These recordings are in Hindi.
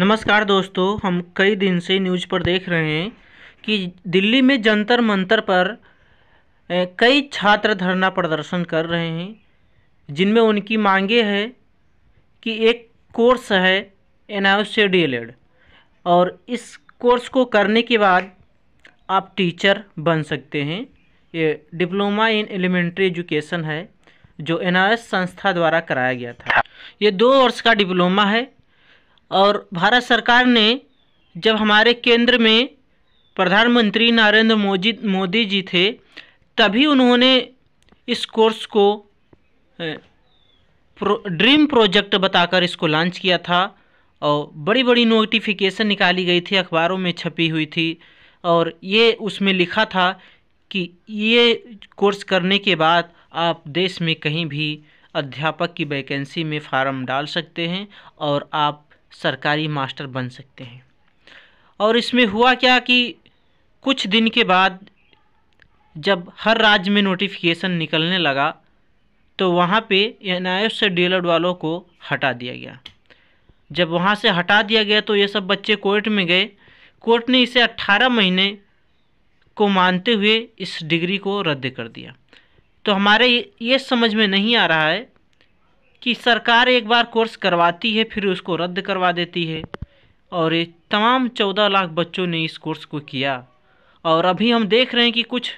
नमस्कार दोस्तों हम कई दिन से न्यूज़ पर देख रहे हैं कि दिल्ली में जंतर मंतर पर कई छात्र धरना प्रदर्शन कर रहे हैं जिनमें उनकी मांगे है कि एक कोर्स है एन से डी और इस कोर्स को करने के बाद आप टीचर बन सकते हैं ये डिप्लोमा इन एलिमेंट्री एजुकेशन है जो एन संस्था द्वारा कराया गया था ये दो वर्ष का डिप्लोमा है और भारत सरकार ने जब हमारे केंद्र में प्रधानमंत्री नरेंद्र मोदी मोदी जी थे तभी उन्होंने इस कोर्स को प्रो, ड्रीम प्रोजेक्ट बताकर इसको लॉन्च किया था और बड़ी बड़ी नोटिफिकेशन निकाली गई थी अखबारों में छपी हुई थी और ये उसमें लिखा था कि ये कोर्स करने के बाद आप देश में कहीं भी अध्यापक की वैकेंसी में फार्म डाल सकते हैं और आप सरकारी मास्टर बन सकते हैं और इसमें हुआ क्या कि कुछ दिन के बाद जब हर राज्य में नोटिफिकेशन निकलने लगा तो वहाँ पे एन से डीलर वालों को हटा दिया गया जब वहाँ से हटा दिया गया तो ये सब बच्चे कोर्ट में गए कोर्ट ने इसे 18 महीने को मानते हुए इस डिग्री को रद्द कर दिया तो हमारे ये समझ में नहीं आ रहा है कि सरकार एक बार कोर्स करवाती है फिर उसको रद्द करवा देती है और ये तमाम चौदह लाख बच्चों ने इस कोर्स को किया और अभी हम देख रहे हैं कि कुछ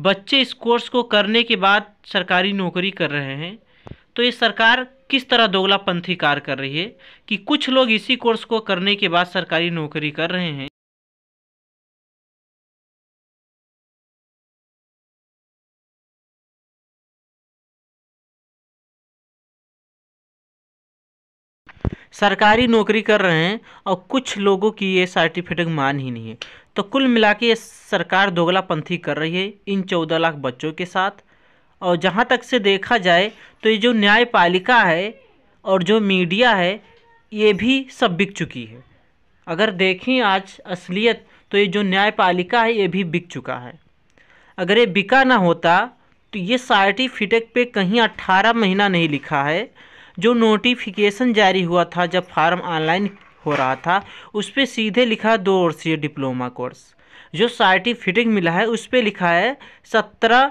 बच्चे इस कोर्स को करने के बाद सरकारी नौकरी कर रहे हैं तो ये सरकार किस तरह दोगलापंथी कार्य कर रही है कि कुछ लोग इसी कोर्स को करने के बाद सरकारी नौकरी कर रहे हैं सरकारी नौकरी कर रहे हैं और कुछ लोगों की ये सर्टिफिकेट मान ही नहीं है तो कुल मिला के ये सरकार पंथी कर रही है इन चौदह लाख बच्चों के साथ और जहाँ तक से देखा जाए तो ये जो न्यायपालिका है और जो मीडिया है ये भी सब बिक चुकी है अगर देखें आज असलियत तो ये जो न्यायपालिका है ये भी बिक चुका है अगर ये बिका ना होता तो ये सर्टिफिकेट पे कहीं अट्ठारह महीना नहीं लिखा है जो नोटिफिकेशन जारी हुआ था जब फार्म ऑनलाइन हो रहा था उस पर सीधे लिखा दो वर्षीय डिप्लोमा कोर्स जो सर्टिफिकेट मिला है उस पर लिखा है सत्रह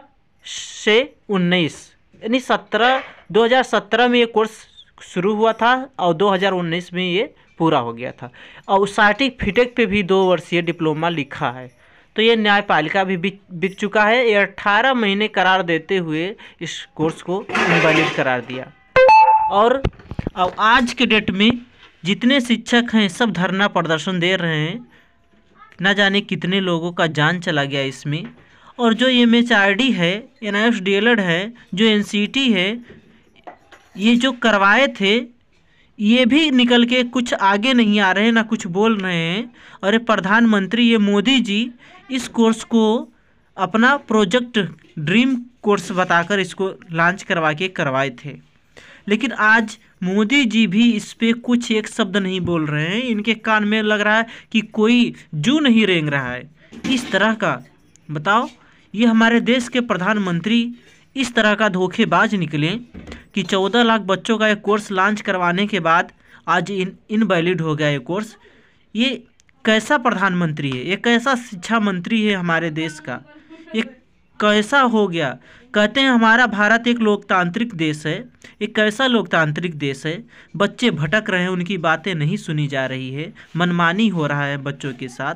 से उन्नीस यानी सत्रह दो हज़ार सत्रह में ये कोर्स शुरू हुआ था और दो हज़ार उन्नीस में ये पूरा हो गया था और सर्टिफिकेट पे भी दो वर्षीय डिप्लोमा लिखा है तो ये न्यायपालिका भी बिक बिक चुका है ये अट्ठारह महीने करार देते हुए इस कोर्स को इनवैलिड करार दिया और आज के डेट में जितने शिक्षक हैं सब धरना प्रदर्शन दे रहे हैं न जाने कितने लोगों का जान चला गया इसमें और जो एम एच आर डी है N I S D L Ed है जो एन सी टी है ये जो करवाए थे ये भी निकल के कुछ आगे नहीं आ रहे हैं ना कुछ बोल रहे हैं और ये प्रधानमंत्री ये मोदी जी इस कोर्स को अपना प्रोजेक्ट ड्रीम कोर्स बताकर इसको लॉन्च करवा के करवाए थे लेकिन आज मोदी जी भी इस पर कुछ एक शब्द नहीं बोल रहे हैं इनके कान में लग रहा है कि कोई जू नहीं रेंग रहा है इस तरह का बताओ ये हमारे देश के प्रधानमंत्री इस तरह का धोखेबाज निकले कि चौदह लाख बच्चों का एक कोर्स लॉन्च करवाने के बाद आज इन इनवैलिड हो गया ये कोर्स ये कैसा प्रधानमंत्री है ये कैसा शिक्षा मंत्री है हमारे देश का ये कैसा हो गया कहते हैं हमारा भारत एक लोकतांत्रिक देश है एक कैसा लोकतांत्रिक देश है बच्चे भटक रहे हैं उनकी बातें नहीं सुनी जा रही है मनमानी हो रहा है बच्चों के साथ